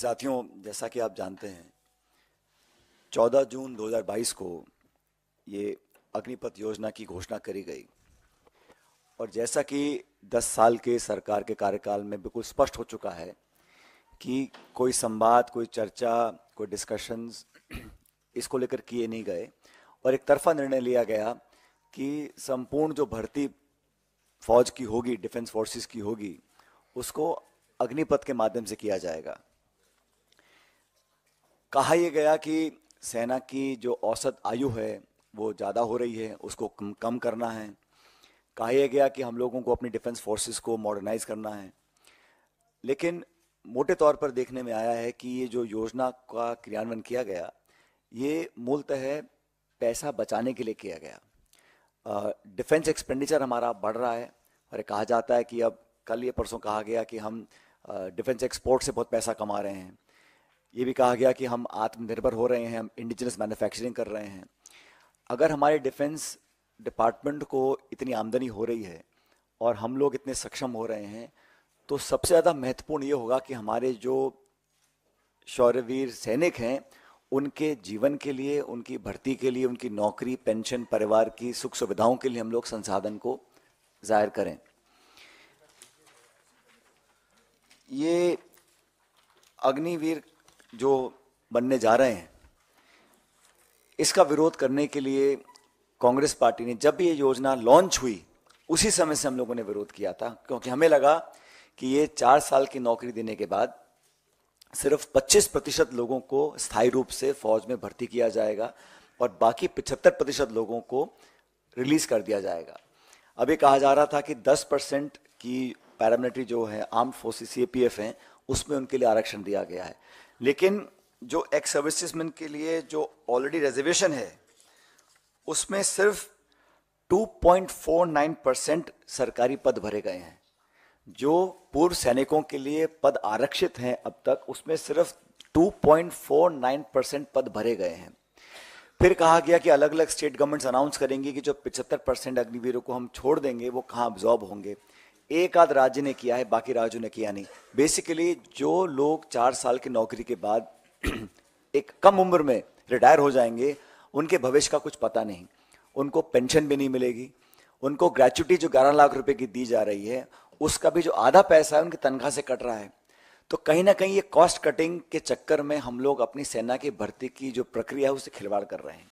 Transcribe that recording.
साथियों जैसा कि आप जानते हैं 14 जून 2022 को ये अग्निपथ योजना की घोषणा करी गई और जैसा कि 10 साल के सरकार के कार्यकाल में बिल्कुल स्पष्ट हो चुका है कि कोई संवाद कोई चर्चा कोई डिस्कशंस इसको लेकर किए नहीं गए और एक तरफा निर्णय लिया गया कि संपूर्ण जो भर्ती फौज की होगी डिफेंस फोर्सेस की होगी उसको अग्निपथ के माध्यम से किया जाएगा कहा यह गया कि सेना की जो औसत आयु है वो ज़्यादा हो रही है उसको कम कम करना है कहा यह गया कि हम लोगों को अपनी डिफेंस फोर्सेस को मॉडर्नाइज करना है लेकिन मोटे तौर पर देखने में आया है कि ये जो योजना का क्रियान्वयन किया गया ये मूलतः पैसा बचाने के लिए किया गया डिफेंस एक्सपेंडिचर हमारा बढ़ रहा है और कहा जाता है कि अब कल ये परसों कहा गया कि हम डिफेंस एक्सपोर्ट से बहुत पैसा कमा रहे हैं ये भी कहा गया कि हम आत्मनिर्भर हो रहे हैं हम इंडिजिनस मैन्युफैक्चरिंग कर रहे हैं अगर हमारे डिफेंस डिपार्टमेंट को इतनी आमदनी हो रही है और हम लोग इतने सक्षम हो रहे हैं तो सबसे ज़्यादा महत्वपूर्ण ये होगा कि हमारे जो शौर्यवीर सैनिक हैं उनके जीवन के लिए उनकी भर्ती के लिए उनकी नौकरी पेंशन परिवार की सुख सुविधाओं के लिए हम लोग संसाधन को जाहिर करें ये अग्निवीर जो बनने जा रहे हैं इसका विरोध करने के लिए कांग्रेस पार्टी ने जब भी ये योजना लॉन्च हुई उसी समय से हम लोगों ने विरोध किया था क्योंकि हमें लगा कि ये चार साल की नौकरी देने के बाद सिर्फ 25 प्रतिशत लोगों को स्थायी रूप से फौज में भर्ती किया जाएगा और बाकी 75 प्रतिशत लोगों को रिलीज कर दिया जाएगा अब ये कहा जा रहा था कि 10 परसेंट की पैरामिलिट्री जो है आर्म फोर्सेस सीएपीएफ हैं उसमें उनके लिए आरक्षण दिया गया है लेकिन जो एक्स सर्विस मैन के लिए जो ऑलरेडी रिजर्वेशन है उसमें सिर्फ 2.49 परसेंट सरकारी पद भरे गए हैं जो पूर्व सैनिकों के लिए पद आरक्षित हैं अब तक उसमें सिर्फ 2.49 परसेंट पद भरे गए हैं फिर कहा गया कि अलग अलग स्टेट गवर्नमेंट्स अनाउंस करेंगी कि जो 75 परसेंट अग्निवीरों को हम छोड़ देंगे वो कहाँ ऑब्जॉर्ब होंगे एक आध राज्य ने किया है बाकी राज्यों ने किया नहीं बेसिकली जो लोग चार साल की नौकरी के बाद एक कम उम्र में रिटायर हो जाएंगे उनके भविष्य का कुछ पता नहीं उनको पेंशन भी नहीं मिलेगी उनको ग्रेचुटी जो ग्यारह लाख रुपए की दी जा रही है उसका भी जो आधा पैसा है उनकी तनख्वाह से कट रहा है तो कहीं ना कहीं ये कॉस्ट कटिंग के चक्कर में हम लोग अपनी सेना की भर्ती की जो प्रक्रिया है उससे खिलवाड़ कर रहे हैं